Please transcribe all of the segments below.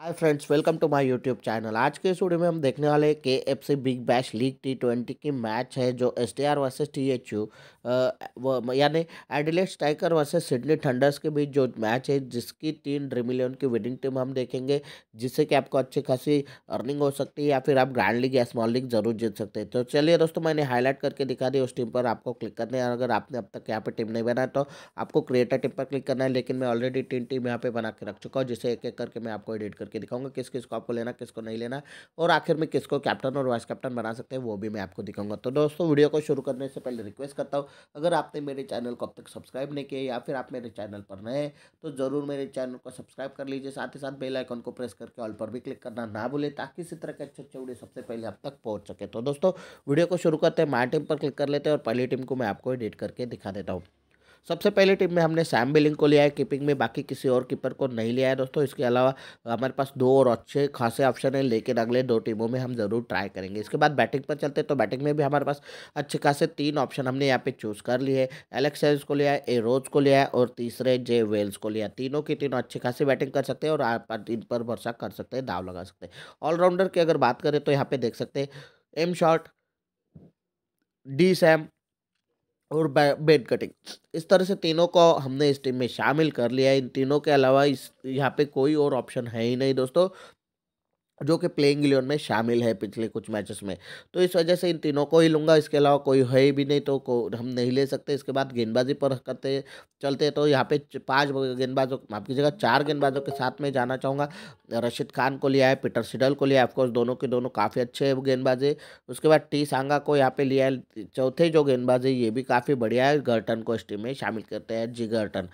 hi friends welcome to my YouTube channel आज के इस वीडियो में हम देखने वाले K F C Big Bash League T twenty की मैच है जो S T R versus T H U यानी Adelaide Striker versus Sydney Thunders के बीच जो मैच है जिसकी तीन ड्रीमिलियन की विनिंग टीम हम देखेंगे जिससे कि आपको अच्छी खासी अर्निंग हो सकती है या फिर आप ग्रैंड लीग या स्मॉल लीग जरूर जीत सकते हैं तो चलिए दोस्तों मैंने हाईलाइट करके दिखा दी उस टीम पर आपको क्लिक करना है अगर आपने अब तक यहाँ पर टीम नहीं बनाया तो आपको क्रिएटर टीम पर क्लिक करना है लेकिन मैं ऑलरेडी तीन टीम यहाँ पर बना के रख चुका हूँ जिसे एक एक करके मैं आपको एडिट कर करके दिखाऊंगा किस किस को आपको लेना किसको नहीं लेना और आखिर में किसको कैप्टन और वाइस कैप्टन बना सकते हैं वो भी मैं आपको दिखाऊंगा तो दोस्तों वीडियो को शुरू करने से पहले रिक्वेस्ट करता हूँ अगर आपने मेरे चैनल को अब तक सब्सक्राइब नहीं किया या फिर आप मेरे चैनल पर नए तो ज़रूर मेरे चैनल को सब्सक्राइब कर लीजिए साथ ही साथ बेलाइकन को प्रेस करके ऑल पर भी क्लिक करना ना भूलें ताकि इसी तरह के अच्छे अच्छे वीडियो सबसे पहले आप तक पहुँच सके तो दोस्तों वीडियो को शुरू करते हैं माई टीम पर क्लिक कर लेते हैं और पहली टीम को मैं आपको एडिट करके दिखा देता हूँ सबसे पहले टीम में हमने सैम बिलिंग को लिया है कीपिंग में बाकी किसी और कीपर को नहीं लिया है दोस्तों इसके अलावा हमारे पास दो और अच्छे खासे ऑप्शन हैं लेकिन अगले दो टीमों में हम ज़रूर ट्राई करेंगे इसके बाद बैटिंग पर चलते तो बैटिंग में भी हमारे पास अच्छे खासे तीन ऑप्शन हमने यहाँ पे चूज़ कर लिए एलेक्स एल्स को लिया है एरोज को लिया है और तीसरे जे वेल्स को लिया तीनों की तीनों अच्छी खासी बैटिंग कर सकते हैं और आप इन पर भरोसा कर सकते हैं दाव लगा सकते हैं ऑलराउंडर की अगर बात करें तो यहाँ पे देख सकते हैं एम शॉट डी सैम और बेड कटिंग इस तरह से तीनों को हमने इस टीम में शामिल कर लिया है इन तीनों के अलावा इस यहाँ पे कोई और ऑप्शन है ही नहीं दोस्तों जो कि प्लेइंग इलेवन में शामिल है पिछले कुछ मैचेस में तो इस वजह से इन तीनों को ही लूँगा इसके अलावा कोई है भी नहीं तो को हम नहीं ले सकते इसके बाद गेंदबाजी पर करते चलते तो यहाँ पे पांच गेंदबाजों माफ कीजिएगा चार गेंदबाजों के साथ में जाना चाहूँगा रशीद खान को लिया है पीटर सिडल को लिया है ऑफकोर्स दोनों के दोनों काफ़ी अच्छे गेंदबाजे उसके बाद टी सांगा को यहाँ पर लिया है चौथे जो गेंदबाज है ये भी काफ़ी बढ़िया है गर्टन को इस टीम में शामिल करते हैं जी गर्टन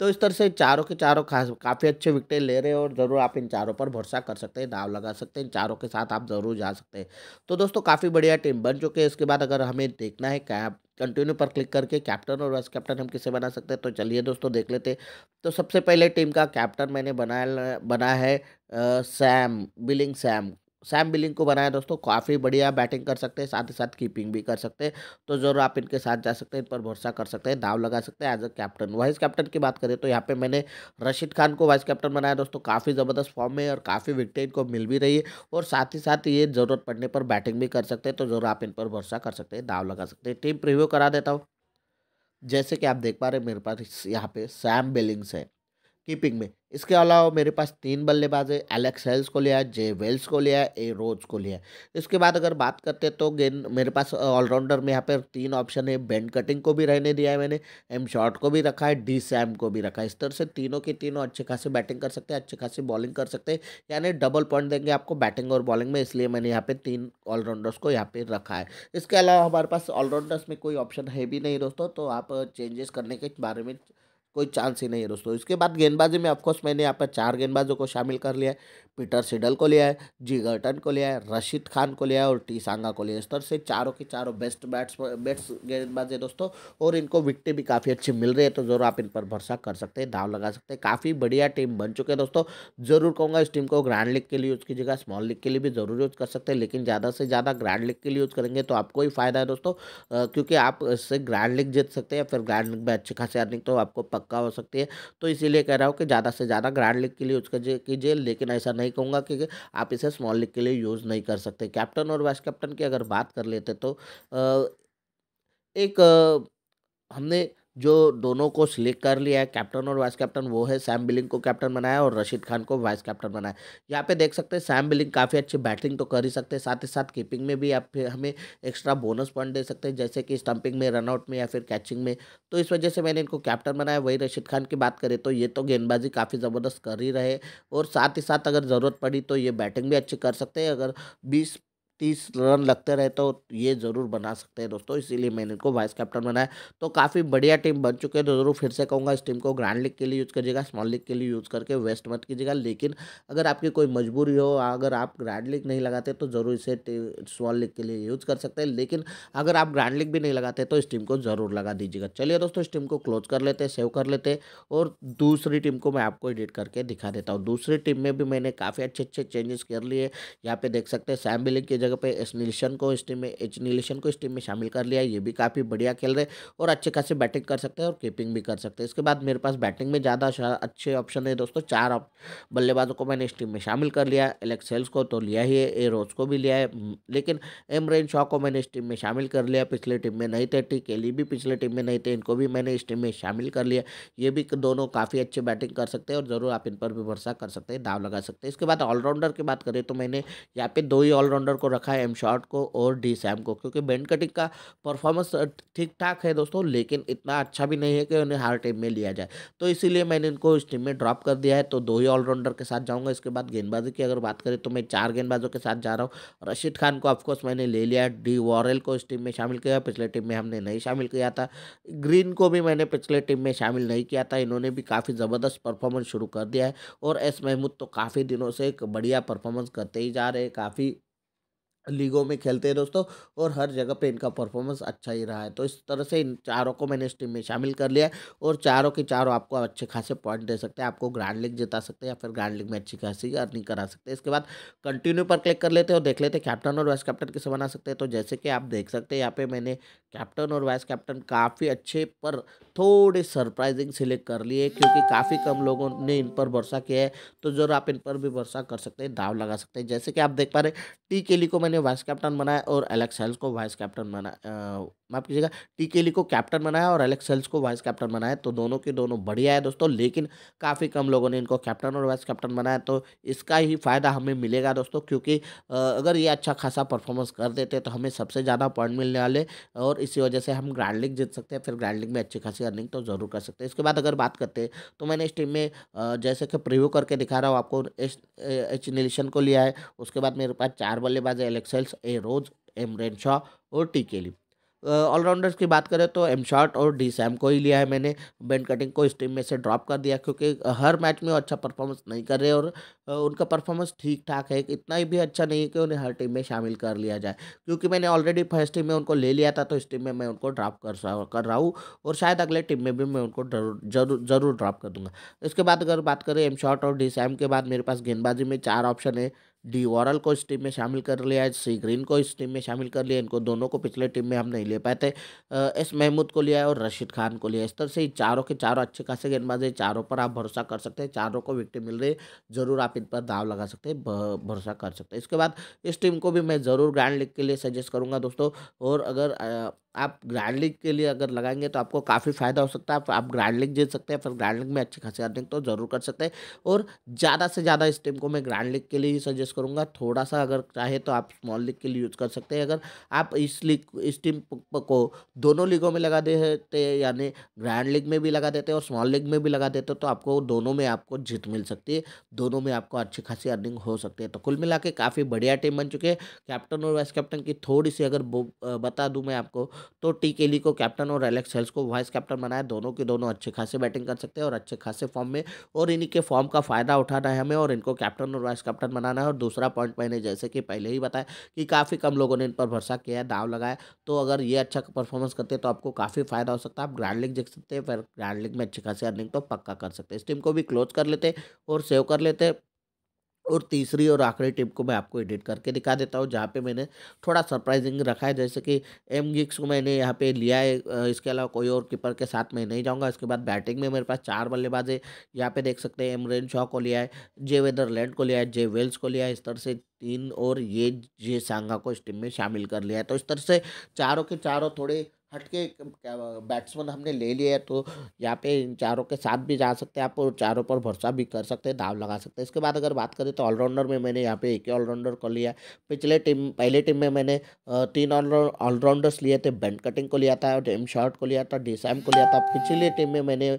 तो इस तरह से चारों के चारों खास काफ़ी अच्छे विकटें ले रहे हैं और ज़रूर आप इन चारों पर भरोसा कर सकते हैं दाव लगा सकते हैं इन चारों के साथ आप ज़रूर जा सकते हैं तो दोस्तों काफ़ी बढ़िया टीम बन चुके हैं इसके बाद अगर हमें देखना है कैप कंटिन्यू पर क्लिक करके कैप्टन और वाइस कैप्टन हम किसे बना सकते हैं तो चलिए दोस्तों देख लेते तो सबसे पहले टीम का कैप्टन मैंने बनाया बना है आ, Sam Billing Sam Sam Billing को बनाया दोस्तों काफ़ी बढ़िया बैटिंग कर सकते हैं साथ ही साथ कीपिंग भी कर सकते हैं तो ज़रूर आप इनके साथ जा सकते हैं इन पर भरोसा कर सकते हैं दाव लगा सकते हैं as a captain vice captain की बात करें तो यहाँ पे मैंने रशीद खान को वाइस कैप्टन बनाया दोस्तों काफ़ी ज़बरदस्त फॉर्म में और काफ़ी विकटें इनको मिल भी रही है और साथ ही साथ ये ज़रूरत पड़ने पर बैटिंग भी कर सकते हैं तो ज़रूर आप इन पर भरोसा कर सकते हैं दाव लगा सकते हैं टीम प्रिव्यू करा देता हूँ जैसे कि आप देख पा रहे मेरे पास यहाँ पे सैम बिलिंग्स है कीपिंग में इसके अलावा मेरे पास तीन बल्लेबाज है एलेक्स हेल्स को लिया जे वेल्स को लिया ए रोज को लिया इसके बाद अगर बात करते तो गेंद मेरे पास ऑलराउंडर में यहाँ पर तीन ऑप्शन है बैंड कटिंग को भी रहने दिया है मैंने एम शॉट को भी रखा है डी सैम को भी रखा है इस तरह से तीनों के तीनों अच्छे खासी बैटिंग कर सकते हैं अच्छी खासी बॉलिंग कर सकते हैं यानी डबल पॉइंट देंगे आपको बैटिंग और बॉलिंग में इसलिए मैंने यहाँ पर तीन ऑलराउंडर्स को यहाँ पर रखा है इसके अलावा हमारे पास ऑलराउंडर्स में कोई ऑप्शन है भी नहीं दोस्तों तो आप चेंजेस करने के बारे में कोई चांस ही नहीं है दोस्तों इसके बाद गेंदबाजी में ऑफकोर्स मैंने यहाँ पर चार गेंदबाजों को शामिल कर लिया है पीटर सिडल को लिया है जी गर्टन को लिया है रशीद खान को लिया है और टी सांगा को लिया इस तरह से चारों के चारों बेस्ट बैट्स बेट्स गेंदबाज है दोस्तों और इनको विकटें भी काफ़ी अच्छी मिल रही है तो ज़रूर आप इन पर भरोसा कर सकते हैं दाव लगा सकते हैं काफ़ी बढ़िया टीम बन चुके हैं दोस्तों ज़रूर कहूँगा इस टीम को ग्रैंड लीग के लिए यूज़ कीजिएगा स्मॉल लीग के लिए भी ज़रूर यूज़ कर सकते हैं लेकिन ज़्यादा से ज़्यादा ग्रैंड लीग के लिए यूज़ करेंगे तो आपको ही फ़ायदा है दोस्तों क्योंकि आप इससे ग्रैंड लीग जीत सकते हैं या फिर ग्रैंड लीग में अच्छी खासी अर्निंग तो आपको पक्का हो सकती है तो इसीलिए कह रहा हूँ कि ज़्यादा से ज़्यादा ग्रैंड लीग के लिए यूज़ कीजिए लेकिन ऐसा नहीं कहूँगा कि आप इसे स्मॉल लीग के लिए यूज़ नहीं कर सकते कैप्टन और वाइस कैप्टन की अगर बात कर लेते तो एक हमने जो दोनों को सिलेक्ट कर लिया है कैप्टन और वाइस कैप्टन वो है सैम बिलिंग को कैप्टन बनाया और रशीद खान को वाइस कैप्टन बनाया यहाँ पे देख सकते हैं सैम बिलिंग काफ़ी अच्छी बैटिंग तो कर ही सकते हैं साथ ही साथ कीपिंग में भी आप हमें एक्स्ट्रा बोनस पॉइंट दे सकते हैं जैसे कि स्टंपिंग में रनआउट में या फिर कैचिंग में तो इस वजह से मैंने इनको कैप्टन बनाया वही रशीद खान की बात करें तो ये तो गेंदबाजी काफ़ी ज़बरदस्त कर ही रहे और साथ ही साथ अगर ज़रूरत पड़ी तो ये बैटिंग भी अच्छी कर सकते हैं अगर बीस तीस रन लगते रहे तो ये ज़रूर बना सकते हैं दोस्तों इसीलिए मैंने इनको वाइस कैप्टन बनाया तो काफ़ी बढ़िया टीम बन चुके हैं तो ज़रूर फिर से कहूँगा इस टीम को ग्रैंड लीग के लिए यूज़ करिएगा स्मॉल लीग के लिए यूज़ करके वेस्ट मत कीजिएगा लेकिन अगर आपकी कोई मजबूरी हो अगर आप ग्रैंड लीग नहीं लगाते तो ज़रूर इसे स्मॉल लीग के लिए यूज़ कर सकते हैं लेकिन अगर आप ग्रैंड लीग भी नहीं लगाते तो इस टीम को ज़रूर लगा दीजिएगा चलिए दोस्तों इस टीम को क्लोज कर लेते सेव कर लेते और दूसरी टीम को मैं आपको एडिट करके दिखा देता हूँ दूसरी टीम में भी मैंने काफ़ी अच्छे अच्छे चेंजेस कर लिए यहाँ पे देख सकते हैं सैम बिलिंग की जगह जगह पे एस नीलशन को इस टीम में एच नीलशन को इस टीम में शामिल कर लिया ये भी काफ़ी बढ़िया खेल रहे और अच्छे खासे बैटिंग कर सकते हैं और कीपिंग भी कर सकते हैं इसके बाद मेरे पास बैटिंग में ज़्यादा अच्छे ऑप्शन है दोस्तों चार बल्लेबाजों को मैंने इस टीम में शामिल कर लिया एलेक्सेल्स को तो लिया ही है ए रोज को भी लिया है लेकिन एम रेन शॉ को मैंने इस टीम में शामिल कर लिया पिछले टीम में नहीं थे टी केली भी पिछले टीम में नहीं थे इनको भी मैंने इस टीम में शामिल कर लिया ये भी दोनों काफ़ी अच्छे बैटिंग कर सकते हैं और ज़रूर आप इन पर भी भरोसा कर सकते हैं दाव लगा सकते हैं इसके बाद ऑलराउंडर की बात करें तो मैंने यहाँ पे दो ही ऑलराउंडर को रख रखा है एम शॉर्ट को और डी सैम को क्योंकि बैंड कटिंग का परफॉर्मेंस ठीक ठाक है दोस्तों लेकिन इतना अच्छा भी नहीं है कि उन्हें हर टीम में लिया जाए तो इसीलिए मैंने इनको इस टीम में ड्रॉप कर दिया है तो दो ही ऑलराउंडर के साथ जाऊँगा इसके बाद गेंदबाजी की अगर बात करें तो मैं चार गेंदबाजों के साथ जा रहा हूँ रशीद खान को ऑफकोर्स मैंने ले लिया डी वॉरल को इस टीम में शामिल किया पिछले टीम में हमने नहीं शामिल किया था ग्रीन को भी मैंने पिछले टीम में शामिल नहीं किया था इन्होंने भी काफ़ी ज़बरदस्त परफॉर्मेंस शुरू कर दिया है और एस महमूद तो काफ़ी दिनों से एक बढ़िया परफॉर्मेंस करते ही जा रहे हैं काफ़ी लीगों में खेलते हैं दोस्तों और हर जगह पे इनका परफॉर्मेंस अच्छा ही रहा है तो इस तरह से इन चारों को मैंने इस टीम में शामिल कर लिया और चारों के चारों आपको अच्छे खासे पॉइंट दे सकते हैं आपको ग्रैंड लीग जिता सकते हैं या फिर ग्रैंड लीग में अच्छी खासी अर्निंग करा सकते हैं इसके बाद कंटिन्यू पर क्लिक कर लेते हैं और देख लेते हैं कैप्टन और वाइस कैप्टन किसे बना सकते हैं तो जैसे कि आप देख सकते हैं यहाँ पर मैंने कैप्टन और वाइस कैप्टन काफ़ी अच्छे पर थोड़े सरप्राइजिंग सिलेक्ट कर लिए क्योंकि काफ़ी कम लोगों ने इन पर भरोसा किया है तो जरूर आप इन पर भी भरोसा कर सकते हैं दाव लगा सकते हैं जैसे कि आप देख पा रहे टी केली को मैंने मैंने वाइस कैप्टन बनाया और एलेक्स हेल्स को वाइस कैप्टन बना माफ कीजिएगा टी केली को कैप्टन बनाया और एलेक्स सेल्स को वाइस कैप्टन बनाया तो दोनों के दोनों बढ़िया है दोस्तों लेकिन काफ़ी कम लोगों ने इनको कैप्टन और वाइस कैप्टन बनाया तो इसका ही फ़ायदा हमें मिलेगा दोस्तों क्योंकि अगर ये अच्छा खासा परफॉर्मेंस कर देते तो हमें सबसे ज़्यादा पॉइंट मिलने वाले और इसी वजह से हम ग्रैंड लीग जीत सकते हैं फिर ग्रैंड लीग में अच्छी खासी अर्निंग तो ज़रूर कर सकते हैं इसके बाद अगर बात करते हैं तो मैंने इस टीम में जैसे कि प्रिव्यू करके दिखा रहा हूँ आपको एच नीलिशन को लिया है उसके बाद मेरे पास चार बल्लेबाज है एलेक्सेल्स ए रोज एम रेनशॉ और टी केली ऑलराउंडर्स की बात करें तो एम शॉट और डी सैम को ही लिया है मैंने बैंड कटिंग को इस टीम में से ड्रॉप कर दिया क्योंकि हर मैच में वो अच्छा परफॉर्मेंस नहीं कर रहे और उनका परफॉर्मेंस ठीक ठाक है इतना ही भी अच्छा नहीं है कि उन्हें हर टीम में शामिल कर लिया जाए क्योंकि मैंने ऑलरेडी फर्स्ट टीम में उनको ले लिया था तो इस टीम में मैं उनको ड्रॉप कर कर रहा हूँ और शायद अगले टीम में भी मैं उनको जरूर जरूर ड्रॉप कर दूंगा इसके बाद अगर बात करें एम शॉट और डी सैम के बाद मेरे पास गेंदबाजी में चार ऑप्शन है डी वॉरल को इस टीम में शामिल कर लिया है सी ग्रीन को इस टीम में शामिल कर लिया इनको दोनों को पिछले टीम में हम नहीं ले पाए थे एस महमूद को लिया है और रशीद खान को लिया इस तरह से चारों के चारों अच्छे खासे गेंदबाज है चारों पर आप भरोसा कर सकते हैं चारों को विकटें मिल रही है ज़रूर आप इन पर दाव लगा सकते हैं भरोसा कर सकते हैं इसके बाद इस टीम को भी मैं ज़रूर ग्रैंड लीग के लिए सजेस्ट करूँगा दोस्तों और अगर आप लीग के लिए अगर लगाएंगे तो आपको काफ़ी फ़ायदा हो सकता है आप लीग जीत सकते हैं फिर लीग में अच्छी खासी अर्निंग तो ज़रूर कर सकते हैं और ज़्यादा से ज़्यादा इस टीम को मैं ग्रांड लीग के लिए ही सजेस्ट करूँगा थोड़ा सा अगर चाहे तो आप स्मॉल लीग के लिए यूज़ कर सकते हैं अगर आप इस लीग इस टीम को दोनों लीगों में लगा देते यानी ग्रैंड लीग में भी लगा देते और स्मॉल लीग में भी लगा देते तो आपको दोनों में आपको जीत मिल सकती है दोनों में आपको अच्छी खासी अर्निंग हो सकती है तो कुल मिला काफ़ी बढ़िया टीम बन चुकी है कैप्टन और वाइस कैप्टन की थोड़ी सी अगर बता दूँ मैं आपको तो टी केली को कैप्टन और एलेक्स हेल्स को वाइस कैप्टन बनाया दोनों के दोनों अच्छे खासे बैटिंग कर सकते हैं और अच्छे खासे फॉर्म में और इन्हीं के फॉर्म का फ़ायदा उठाना है हमें और इनको कैप्टन और वाइस कैप्टन बनाना है और दूसरा पॉइंट मैंने जैसे कि पहले ही बताया कि काफ़ी कम लोगों ने इन पर भरोसा किया है दाव लगाया तो अगर ये अच्छा परफॉर्मेंस करते हैं तो आपको काफ़ी फ़ायदा हो सकता है आप ग्रैंड लीग देख सकते हैं फिर ग्रैंड लीग में अच्छी खासी अर्निंग तो पक्का कर सकते हैं इस टीम को भी क्लोज कर लेते और सेव कर लेते और तीसरी और आखिरी टिप को मैं आपको एडिट करके दिखा देता हूँ जहाँ पे मैंने थोड़ा सरप्राइजिंग रखा है जैसे कि एम गिक्स को मैंने यहाँ पे लिया है इसके अलावा कोई और कीपर के साथ मैं नहीं जाऊँगा इसके बाद बैटिंग में मेरे पास चार बल्लेबाज है यहाँ पे देख सकते हैं एम रेन शॉ को लिया है जे वेदरलैंड को लिया है जे वेल्स को लिया है इस तरह से तीन और ये जे सांगा को इस टीम में शामिल कर लिया है तो इस तरह से चारों के चारों थोड़े हट के बैट्समैन हमने ले लिए तो यहाँ पे इन चारों के साथ भी जा सकते हैं आप चारों पर भरोसा भी कर सकते हैं दाव लगा सकते हैं इसके बाद अगर बात करें तो ऑलराउंडर में मैंने यहाँ पे एक ही ऑलराउंडर को लिया पिछले टीम पहले टीम में मैंने तीन ऑलराउंडर्स लिए थे बैंड कटिंग को लिया था एम शॉर्ट को लिया था डी को लिया था पिछले टीम में मैंने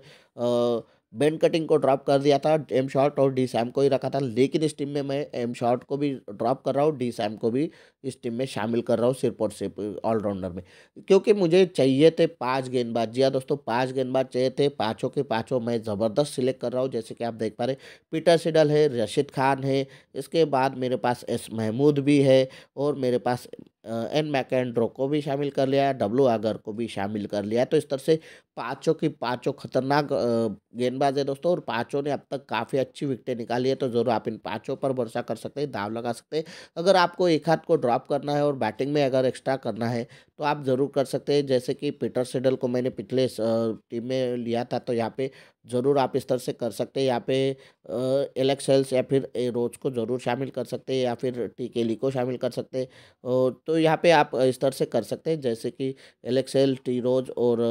बेन कटिंग को ड्रॉप कर दिया था एम शॉर्ट और डी सैम को ही रखा था लेकिन इस टीम में मैं एम शॉर्ट को भी ड्रॉप कर रहा हूँ डी सैम को भी इस टीम में शामिल कर रहा हूँ सिर्फ और सिर्फ ऑलराउंडर में क्योंकि मुझे चाहिए थे पाँच गेंदबाज जी हाँ दोस्तों पाँच गेंदबाज चाहिए थे पाँचों के पाँचों मैं ज़बरदस्त सिलेक्ट कर रहा हूँ जैसे कि आप देख पा रहे पीटर सिडल है रशीद खान है इसके बाद मेरे पास एस महमूद भी है और मेरे पास एन मैकेंड्रो को भी शामिल कर लिया डब्लू आगर को भी शामिल कर लिया तो इस तरह से पाँचों की पाँचों खतरनाक गेंदबाज है दोस्तों और पाँचों ने अब तक काफ़ी अच्छी विकटें निकाली है तो ज़रूर आप इन पाँचों पर भरोसा कर सकते हैं दाव लगा सकते हैं अगर आपको एक हाथ को ड्रॉप करना है और बैटिंग में अगर एक्स्ट्रा करना है तो आप ज़रूर कर सकते हैं जैसे कि पीटर सेडल को मैंने पिछले टीम में लिया था तो यहाँ पर ज़रूर आप इस तरह से कर सकते हैं यहाँ पे एलेक्स हेल्स या फिर रोज को ज़रूर शामिल कर सकते हैं या फिर टी केली को शामिल कर सकते हैं तो यहाँ पे आप इस तरह से कर सकते हैं जैसे कि एलेक्स टी रोज और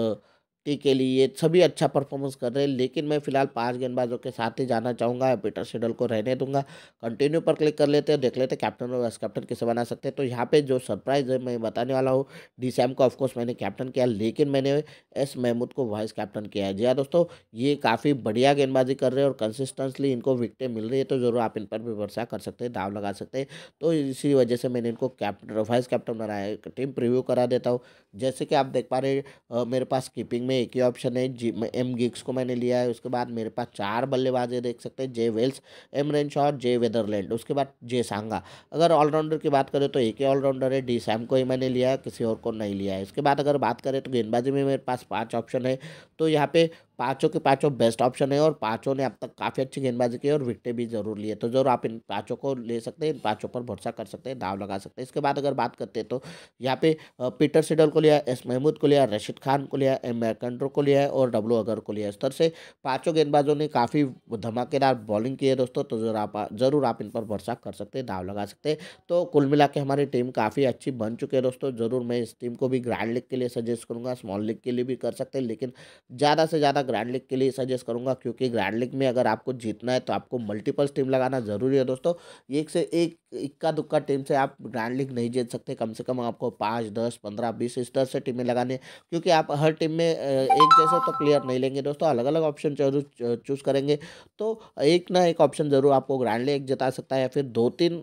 टी के लिए सभी अच्छा परफॉर्मेंस कर रहे हैं लेकिन मैं फिलहाल पांच गेंदबाजों के साथ ही जाना चाहूँगा पीटर शेडल को रहने दूंगा कंटिन्यू पर क्लिक कर लेते हैं देख लेते हैं कैप्टन और वाइस कैप्टन किसे बना सकते हैं तो यहाँ पे जो सरप्राइज है मैं बताने वाला हूँ डी सैम को ऑफकोर्स मैंने कैप्टन किया लेकिन मैंने एस महमूद को वाइस कैप्टन किया है जी हाँ दोस्तों ये काफ़ी बढ़िया गेंदबाजी कर रहे हैं और कंसिस्टेंसली इनको विकटें मिल रही है तो ज़रूर आप इन पर भी भरोसा कर सकते हैं दाव लगा सकते हैं तो इसी वजह से मैंने इनको कैप्टन वाइस कैप्टन बनाया टीम प्रिव्यू करा देता हूँ जैसे कि आप देख पा रहे मेरे पास कीपिंग में एक ही ऑप्शन है जी एम गिग्स को मैंने लिया है उसके बाद मेरे पास चार बल्लेबाज देख सकते हैं जे वेल्स एम रेनशॉ और जे वेदरलैंड उसके बाद जे सांगा अगर ऑलराउंडर की बात करें तो एक ही ऑलराउंडर है डी सैम को ही मैंने लिया है किसी और को नहीं लिया है इसके बाद अगर बात करें तो गेंदबाजी में मेरे पास पाँच ऑप्शन है तो यहाँ पे पाँचों के पाँचों बेस्ट ऑप्शन है और पाँचों ने अब तक काफ़ी अच्छी गेंदबाजी की और विकटें भी जरूर लिए तो जरूर आप इन पाँचों को ले सकते हैं इन पाँचों पर भरोसा कर सकते हैं दाव लगा सकते हैं इसके बाद अगर बात करते हैं तो यहाँ पे पीटर सिडल को लिया एस महमूद को लिया रशीद खान को लिया एम मैकंड्रो को लिया और डब्लू अगर को लिया इस तरह से पाँचों गेंदबाजों ने काफ़ी धमाकेदार बॉलिंग की है दोस्तों तो जरूर आप जरूर आप इन पर भरोसा कर सकते हैं दाव लगा सकते हैं तो कुल मिला के हमारी टीम काफ़ी अच्छी बन चुकी है दोस्तों ज़रूर मैं इस टीम को भी ग्रैंड लीग के लिए सजेस्ट करूँगा स्मॉल लीग के लिए भी कर सकते हैं लेकिन ज़्यादा से ज़्यादा ग्रैंड लीग के लिए सजेस्ट करूँगा क्योंकि ग्रैंड लीग में अगर आपको जीतना है तो आपको मल्टीपल्स टीम लगाना ज़रूरी है दोस्तों एक से एक इक्का दुक्का टीम से आप ग्रैंड लीग नहीं जीत सकते कम से कम आपको पाँच दस पंद्रह बीस इस तरह से टीमें लगानी है क्योंकि आप हर टीम में एक जैसे तो प्लेयर नहीं लेंगे दोस्तों अलग अलग ऑप्शन जरूर चूज़ करेंगे तो एक ना एक ऑप्शन ज़रूर आपको ग्रैंड लीग जिता सकता है या फिर दो तीन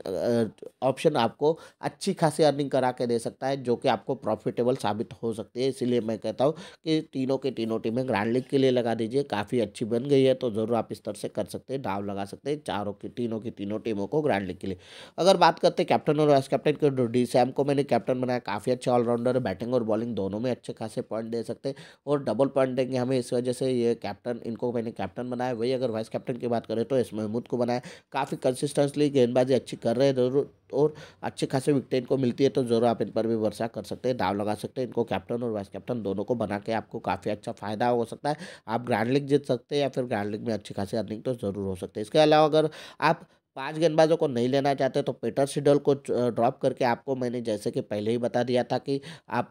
ऑप्शन आपको अच्छी खासी अर्निंग करा के दे सकता है जो कि आपको प्रॉफिटेबल साबित हो सकती है इसीलिए मैं कहता हूँ कि तीनों के तीनों टीमें ग्रैंड लीग के लिए लगा दीजिए काफ़ी अच्छी बन गई है तो ज़रूर आप इस तरह से कर सकते हैं दाव लगा सकते हैं चारों की तीनों की तीनों टीमों को ग्रैंड लीग के लिए अगर बात करते हैं कैप्टन और वाइस कैप्टन के तो डी सैम को मैंने कैप्टन बनाया काफ़ी अच्छे ऑलराउंडर है बैटिंग और बॉलिंग दोनों में अच्छे खासे पॉइंट दे सकते हैं और डबल पॉइंट देंगे हमें इस वजह से ये कैप्टन इनको मैंने कैप्टन बनाया वही अगर वाइस कैप्टन की बात करें तो इस महमूद को बनाया काफ़ी कंसिस्टेंसली गेंदबाजी अच्छी कर रहे हैं जरूर और अच्छे खासे विकटें इनको मिलती है तो ज़रूर आप इन पर भी वर्षा कर सकते हैं दाव लगा सकते हैं इनको कैप्टन और वाइस कैप्टन दोनों को बना के आपको काफ़ी अच्छा फायदा हो सकता है आप ग्रैंड लीग जीत सकते हैं या फिर ग्रैंड लीग में अच्छी खासी अर्निंग तो ज़रूर हो सकते हैं इसके अलावा अगर आप पांच गेंदबाजों को नहीं लेना चाहते तो पेटर सिडल को ड्रॉप करके आपको मैंने जैसे कि पहले ही बता दिया था कि आप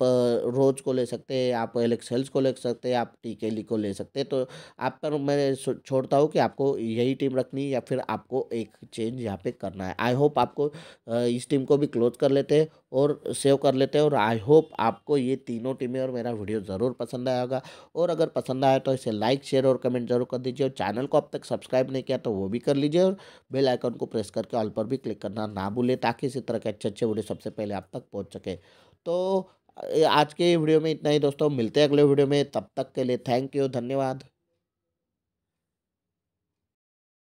रोज को ले सकते हैं आप एलेक्सेल्स को ले सकते हैं आप टी के को ले सकते हैं तो आप पर मैं छोड़ता हूँ कि आपको यही टीम रखनी या फिर आपको एक चेंज यहाँ पे करना है आई होप आपको इस टीम को भी क्लोज कर लेते हैं और सेव कर लेते हैं और आई होप आपको ये तीनों टीमें और मेरा वीडियो ज़रूर पसंद आया होगा और अगर पसंद आया तो इसे लाइक शेयर और कमेंट जरूर कर दीजिए और चैनल को अब तक सब्सक्राइब नहीं किया तो वो भी कर लीजिए और बेल आइकन को प्रेस करके ऑल पर भी क्लिक करना ना भूलें ताकि इसी तरह के अच्छे अच्छे वीडियो सबसे पहले आप तक पहुँच सके तो आज के वीडियो में इतना ही दोस्तों मिलते हैं अगले वीडियो में तब तक के लिए थैंक यू धन्यवाद